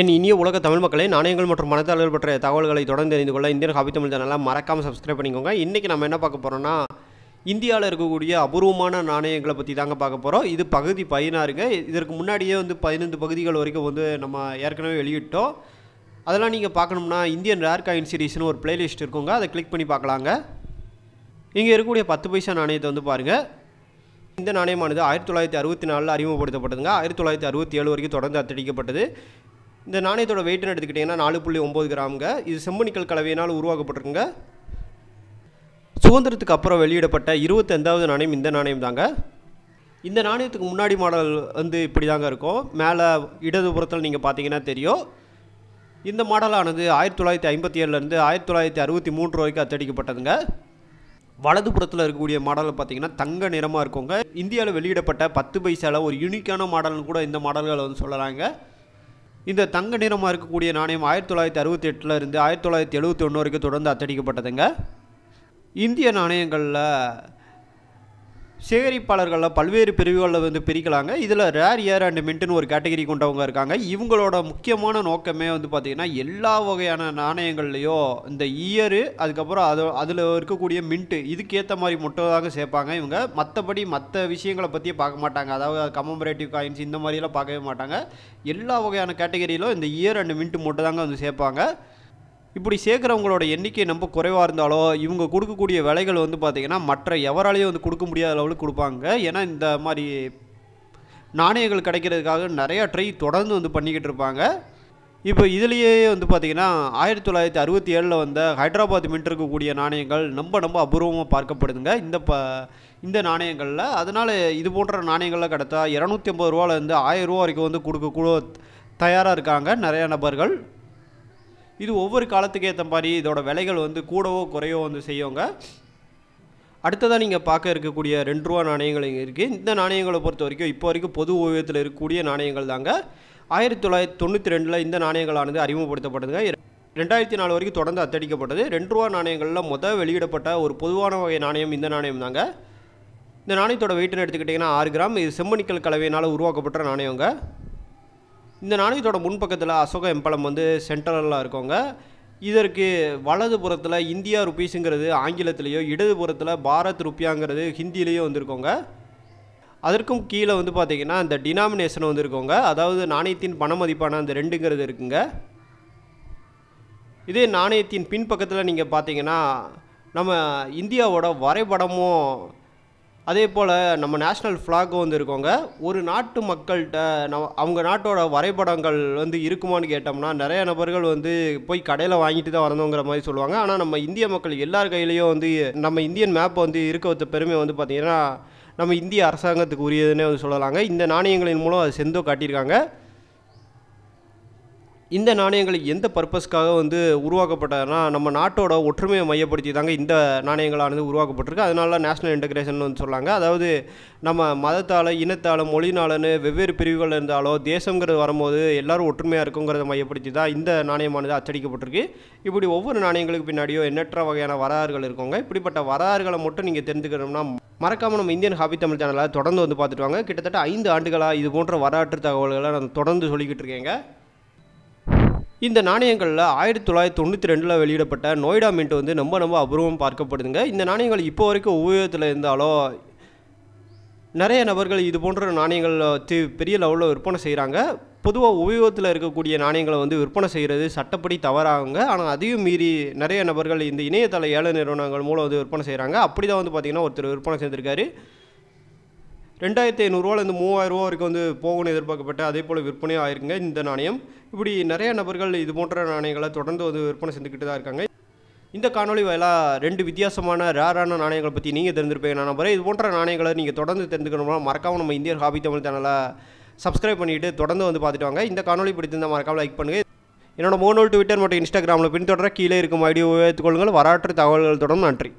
என் இனிய உலக தமிழ் மக்களை நாணயங்கள் மற்றும் மனதாளர்கள் பற்றிய தகவல்களை தொடர்ந்து தெரிந்து கொள்ள இந்தியன் ஹாபி தமிழ் சேனலாக மறக்காமல் சப்ஸ்கிரைப் பண்ணிக்கோங்க இன்றைக்கி நம்ம என்ன பார்க்க போகிறோம்னா இந்தியாவில் இருக்கக்கூடிய அபூர்வமான நாணயங்களை பற்றி தாங்க பார்க்க போகிறோம் இது பகுதி பதினாறுங்க இதற்கு முன்னாடியே வந்து பதினைந்து பகுதிகள் வரைக்கும் வந்து நம்ம ஏற்கனவே வெளியிட்டோம் அதெல்லாம் நீங்கள் பார்க்கணும்னா இந்தியன் ரேர் காயின் சீரீஸ்னு ஒரு பிளேலிஸ்ட் இருக்குங்க அதை கிளிக் பண்ணி பார்க்கலாங்க இங்கே இருக்கக்கூடிய பத்து பைசா நாணயத்தை வந்து பாருங்கள் இந்த நாணயமானது ஆயிரத்தி தொள்ளாயிரத்தி அறுபத்தி நாலில் அறிமுகப்படுத்தப்பட்டதுங்க ஆயிரத்தி தொள்ளாயிரத்தி அறுபத்தி ஏழு வரைக்கும் தொடர்ந்து அத்தடிக்கப்பட்டது இந்த நாணயத்தோட வெயிட்னு எடுத்துக்கிட்டிங்கன்னா நாலு புள்ளி ஒம்பது கிராமுங்க இது செம்பு நிக்கல் கலவையினால் உருவாக்கப்பட்டிருக்குங்க சுதந்திரத்துக்கு அப்புறம் வெளியிடப்பட்ட இருபத்தஞ்சாவது நாணயம் இந்த நாணயம் தாங்க இந்த நாணயத்துக்கு முன்னாடி மாடல் வந்து இப்படி தாங்க இருக்கும் மேலே இடதுபுறத்தில் நீங்கள் பார்த்தீங்கன்னா தெரியும் இந்த மாடலானது ஆயிரத்தி தொள்ளாயிரத்தி ஐம்பத்தி ஏழுலேருந்து ஆயிரத்தி தொள்ளாயிரத்தி அறுபத்தி மூன்று வரைக்கும் அத்தடிக்கப்பட்டதுங்க வலதுபுறத்தில் இருக்கக்கூடிய மாடலை பார்த்தீங்கன்னா தங்க நிறமாக இருக்குங்க இந்தியாவில் வெளியிடப்பட்ட பத்து பைசாவில் ஒரு யூனிக்கான மாடல்னு கூட இந்த மாடல்களை வந்து சொல்லலாங்க இந்த தங்க நிறமாக இருக்கக்கூடிய நாணயம் ஆயிரத்தி தொள்ளாயிரத்தி அறுபத்தி எட்டில் இருந்து ஆயிரத்தி தொள்ளாயிரத்தி எழுபத்தி ஒன்று வரைக்கும் தொடர்ந்து அத்தடிக்கப்பட்டதுங்க இந்திய நாணயங்களில் சேகரிப்பாளர்களில் பல்வேறு பிரிவுகளில் வந்து பிரிக்கலாங்க இதில் ரேர் ஏர் அண்ட் மின்ட்டுன்னு ஒரு கேட்டகரி கொண்டவங்க இருக்காங்க இவங்களோட முக்கியமான நோக்கமே வந்து பார்த்திங்கன்னா எல்லா வகையான நாணயங்கள்லேயோ இந்த இயரு அதுக்கப்புறம் அது அதில் இருக்கக்கூடிய மின்ட்டு இதுக்கேற்ற மாதிரி மொட்டதாக சேர்ப்பாங்க இவங்க மற்றபடி மற்ற விஷயங்களை பற்றியே பார்க்க மாட்டாங்க அதாவது கமம்பரேட்டிவ் காயின்ஸ் இந்த மாதிரிலாம் பார்க்கவே மாட்டாங்க எல்லா வகையான கேட்டகரியிலும் இந்த இயர் அண்ட் மின்ட்டு மட்டும் தாங்க வந்து சேர்ப்பாங்க இப்படி சேர்க்குறவங்களோட எண்ணிக்கை ரொம்ப குறைவாக இருந்தாலோ இவங்க கொடுக்கக்கூடிய விலைகள் வந்து பார்த்திங்கன்னா மற்ற எவராலையும் வந்து கொடுக்க முடியாத அளவுக்கு கொடுப்பாங்க ஏன்னா இந்த மாதிரி நாணயங்கள் கிடைக்கிறதுக்காக நிறையா ட்ரை தொடர்ந்து வந்து பண்ணிக்கிட்டு இருப்பாங்க இப்போ இதுலேயே வந்து பார்த்திங்கன்னா ஆயிரத்தி தொள்ளாயிரத்தி அறுபத்தி ஏழில் வந்த ஹைதராபாத் மின் இருக்கக்கூடிய நாணயங்கள் ரொம்ப ரொம்ப அபூர்வமாக பார்க்கப்படுதுங்க இந்த ப இந்த நாணயங்களில் அதனால் இது போன்ற நாணயங்கள்லாம் கிடைத்தா இரநூத்தி ஐம்பது ரூபாலேருந்து ஆயிரம் ரூபா வரைக்கும் வந்து கொடுக்க கூட தயாராக இருக்காங்க நிறையா நபர்கள் இது ஒவ்வொரு காலத்துக்கு ஏற்ற மாதிரி இதோட விலைகள் வந்து கூடவோ குறையோ வந்து செய்யவங்க அடுத்ததாக நீங்கள் பார்க்க இருக்கக்கூடிய ரெண்டு ரூபா நாணயங்கள் இங்கே இருக்குது இந்த நாணயங்களை பொறுத்த வரைக்கும் இப்போ வரைக்கும் பொது ஓவியத்தில் இருக்கக்கூடிய நாணயங்கள் தாங்க ஆயிரத்தி தொள்ளாயிரத்தி தொண்ணூற்றி ரெண்டில் இந்த நாணயங்களானது அறிமுகப்படுத்தப்பட்டதுங்க ரெண்டாயிரத்தி நாலு வரைக்கும் தொடர்ந்து அத்தடிக்கப்பட்டது ரெண்டு ரூபா நாணயங்களில் மொதல் வெளியிடப்பட்ட ஒரு பொதுவான வகை நாணயம் இந்த நாணயம் தாங்க இந்த நாணயத்தோட வெயிட்னு எடுத்துக்கிட்டிங்கன்னா ஆறு கிராம் இது செம்மணிக்கல் கலவையினால் உருவாக்கப்பட்ட நாணயங்க இந்த நாணயத்தோட முன்பக்கத்தில் அசோக எம்பளம் வந்து சென்ட்ரலில் இருக்கவங்க இதற்கு வலது புறத்தில் இந்தியா ருபீஸுங்கிறது ஆங்கிலத்திலேயோ இடது புறத்தில் பாரத் ருப்பியாங்கிறது ஹிந்திலேயோ வந்திருக்கோங்க அதற்கும் கீழே வந்து பார்த்திங்கன்னா அந்த டினாமினேஷன் வந்திருக்கோங்க அதாவது நாணயத்தின் பண மதிப்பான அந்த ரெண்டுங்கிறது இருக்குங்க இதே நாணயத்தின் பின்பக்கத்தில் நீங்கள் பார்த்தீங்கன்னா நம்ம இந்தியாவோட வரைபடமும் அதே போல் நம்ம நேஷ்னல் ஃப்ளாக் வந்து இருக்கவங்க ஒரு நாட்டு மக்கள்கிட்ட நம்ம அவங்க நாட்டோட வரைபடங்கள் வந்து இருக்குமான்னு கேட்டோம்னா நிறைய நபர்கள் வந்து போய் கடையில் வாங்கிட்டு தான் வரணுங்கிற மாதிரி சொல்லுவாங்க ஆனால் நம்ம இந்திய மக்கள் எல்லார் கையிலையும் வந்து நம்ம இந்தியன் மேப் வந்து இருக்க வச்ச பெருமை வந்து பார்த்திங்கன்னா நம்ம இந்திய அரசாங்கத்துக்கு உரியதுன்னே வந்து சொல்லலாங்க இந்த நாணயங்களின் மூலம் அது செந்தோ காட்டியிருக்காங்க இந்த நாணயங்கள் எந்த பர்பஸ்க்காக வந்து உருவாக்கப்பட்டதுனா நம்ம நாட்டோட ஒற்றுமையை மையப்படுத்தி தாங்க இந்த நாணயங்களானது உருவாக்கப்பட்டிருக்கு அதனால நேஷனல் இன்டகிரேஷன் வந்து சொல்லாங்க அதாவது நம்ம மதத்தால் இனத்தால் மொழினாலன்னு வெவ்வேறு பிரிவுகள் இருந்தாலும் தேசங்கிறது வரும்போது எல்லோரும் ஒற்றுமையாக இருக்குங்கிறத மையப்படுத்தி தான் இந்த நாணயமானது அச்சடிக்கப்பட்டிருக்கு இப்படி ஒவ்வொரு நாணயங்களுக்கு பின்னாடியோ எண்ணற்ற வகையான வரலாறுகள் இருக்கோங்க இப்படிப்பட்ட வரலாறுகளை மட்டும் நீங்கள் தெரிஞ்சுக்கணும்னா மறக்காமல் நம்ம இந்தியன் ஹாபி தமிழ் சேனலில் தொடர்ந்து வந்து பார்த்துட்டு வாங்க கிட்டத்தட்ட ஐந்து ஆண்டுகளாக இது போன்ற வரலாற்று தகவல்களை நான் தொடர்ந்து சொல்லிக்கிட்டு இருக்கேங்க இந்த நாணயங்களில் ஆயிரத்தி தொள்ளாயிரத்தி தொண்ணூற்றி ரெண்டில் வெளியிடப்பட்ட நோய்டா மின்ட் வந்து ரொம்ப ரொம்ப அபூர்வம் பார்க்கப்படுதுங்க இந்த நாணயங்கள் இப்போ வரைக்கும் உபயோகத்தில் இருந்தாலோ நிறைய நபர்கள் இது போன்ற நாணயங்கள் பெரிய லெவலில் விற்பனை செய்கிறாங்க பொதுவாக உபயோகத்தில் இருக்கக்கூடிய நாணயங்களை வந்து விற்பனை செய்கிறது சட்டப்படி தவறாகுங்க ஆனால் அதையும் மீறி நிறைய நபர்கள் இந்த இணையதள ஏழை நிறுவனங்கள் மூலம் வந்து விற்பனை செய்கிறாங்க அப்படி தான் வந்து பார்த்திங்கன்னா ஒருத்தர் விற்பனை செய்திருக்காரு ரெண்டாயிரத்தி ஐநூறுரூவாலேருந்து மூவாயிரரூவா வரைக்கும் வந்து போகணும் எதிர்பார்க்கப்பட்ட அதே போல் விற்பனையும் ஆயிருக்குங்க இந்த நாணயம் இப்படி நிறைய நபர்கள் இது போன்ற நாணயங்களை தொடர்ந்து வந்து விற்பனை செஞ்சுக்கிட்டு தான் இருக்காங்க இந்த காணொலி வயலாக ரெண்டு வித்தியாசமான ரேரான நாணயங்களை பற்றி நீங்கள் தெரிஞ்சிருப்பீங்க நான் நம்புறேன் இது போன்ற நாணயங்களை நீங்கள் தொடர்ந்து தெரிஞ்சுக்கணும்னா மறக்காமல் நம்ம இந்தியர் ஹாபி தமிழ் சேனலை சப்ஸ்கிரைப் பண்ணிவிட்டு தொடர்ந்து வந்து பார்த்துட்டு வாங்க இந்த காணொலி பிடித்திருந்தால் மறக்காமல் லைக் பண்ணுங்கள் என்னோட மோனோல் ட்விட்டர் மற்றும் இன்ஸ்டாகிராமில் பின்தொடர கீழே இருக்கும் ஐடியோவை கொள்ளுங்கள் வரலாற்று தகவல்கள் தொடர்ந்து நன்றி